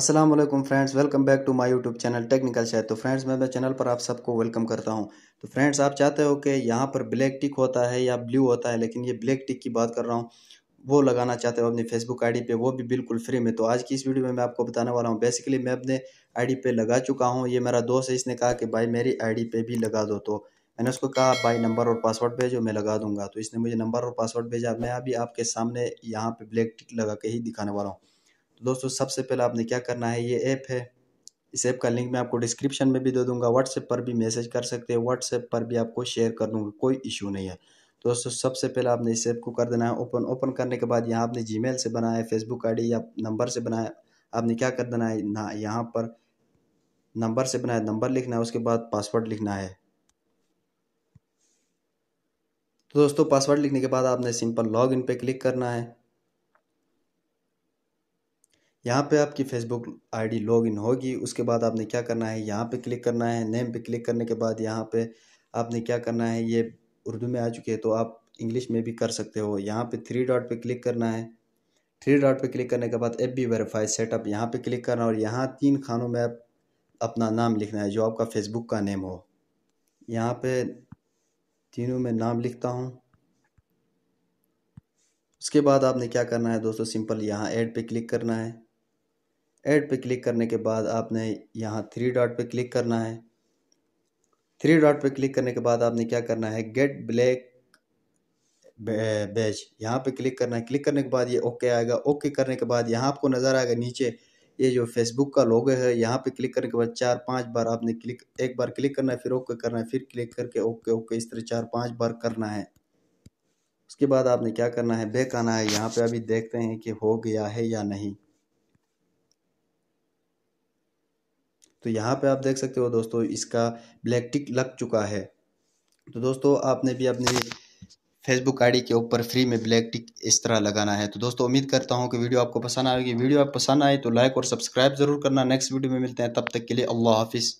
Aslam friends welcome back to my YouTube channel technical शायद तो friends मैं अपने चैनल पर आप सबको वेलकम करता हूं तो फ्रेंड्स आप चाहते हो कि यहाँ पर ब्लैक टिक होता है या ब्लू होता है लेकिन ये ब्लैक टिक की बात कर रहा हूँ वो लगाना चाहते हो अपनी फेसबुक आई पे वो भी बिल्कुल फ्री में तो आज की इस वीडियो में मैं आपको बताने वाला हूँ बेसिकली मैं अपने आई पे लगा चुका हूँ ये मेरा दोस्त है इसने कहा कि भाई मेरी आई पे भी लगा दो तो मैंने उसको कहा भाई नंबर और पासवर्ड भेजो मैं लगा दूंगा तो इसने मुझे नंबर और पासवर्ड भेजा मैं अभी आपके सामने यहाँ पर ब्लैक टिक लगा के ही दिखाने वाला हूँ दोस्तों सबसे पहले आपने क्या करना है ये ऐप है इस ऐप का लिंक मैं आपको डिस्क्रिप्शन में भी दे दूंगा व्हाट्सएप पर भी मैसेज कर सकते हैं व्हाट्सएप पर भी आपको शेयर कर दूंगा कोई इशू नहीं है दोस्तों सबसे पहले आपने इस ऐप को कर देना है ओपन ओपन करने के बाद यहाँ आपने मेल से बनाया है फेसबुक आई या नंबर से बनाया आपने क्या कर देना है ना यहाँ पर नंबर से बनाया नंबर लिखना है उसके बाद पासवर्ड लिखना है तो दोस्तों पासवर्ड लिखने के बाद आपने सिंपल लॉग इन पे क्लिक करना है यहाँ पे आपकी फेसबुक आईडी लॉगिन होगी उसके बाद आपने क्या करना है यहाँ पे क्लिक करना है नेम पे क्लिक करने के बाद यहाँ पे आपने क्या करना है ये उर्दू में आ चुके हैं तो आप इंग्लिश में भी कर सकते हो यहाँ पे थ्री डॉट पे क्लिक करना है थ्री डॉट पे क्लिक करने के बाद एफ बी वेरीफाई सेटअप यहाँ पे क्लिक करना और यहाँ तीन खानों में आप अपना नाम लिखना है जो आपका फेसबुक का नेम हो यहाँ पे तीनों में नाम लिखता हूँ उसके बाद आपने क्या करना है दोस्तों सिंपल यहाँ ऐड पे क्लिक करना है ऐड पे क्लिक करने के बाद आपने यहाँ थ्री डॉट पे क्लिक करना है थ्री डॉट पे क्लिक करने के बाद आपने क्या करना है गेट ब्लैक बैच यहाँ पे क्लिक करना है क्लिक करने के बाद ये ओके आएगा ओके करने के बाद यहाँ आपको नज़र आएगा नीचे ये जो फेसबुक का लोगो है यहाँ पे क्लिक करने के बाद चार पांच बार आपने क्लिक एक बार क्लिक करना है फिर ओके करना है फिर क्लिक करके ओके ओके इस तरह चार पांच बार करना है उसके बाद आपने क्या करना है बैक आना है यहाँ पे अभी देखते हैं कि हो गया है या नहीं तो यहाँ पे आप देख सकते हो दोस्तों इसका ब्लैक टिक लग चुका है तो दोस्तों आपने भी अपनी फेसबुक आईडी के ऊपर फ्री में ब्लैक टिक इस तरह लगाना है तो दोस्तों उम्मीद करता हूँ कि वीडियो आपको पसंद आएगी वीडियो आप पसंद आए तो लाइक और सब्सक्राइब ज़रूर करना नेक्स्ट वीडियो में मिलते हैं तब तक के लिए अल्लाह हाफिज़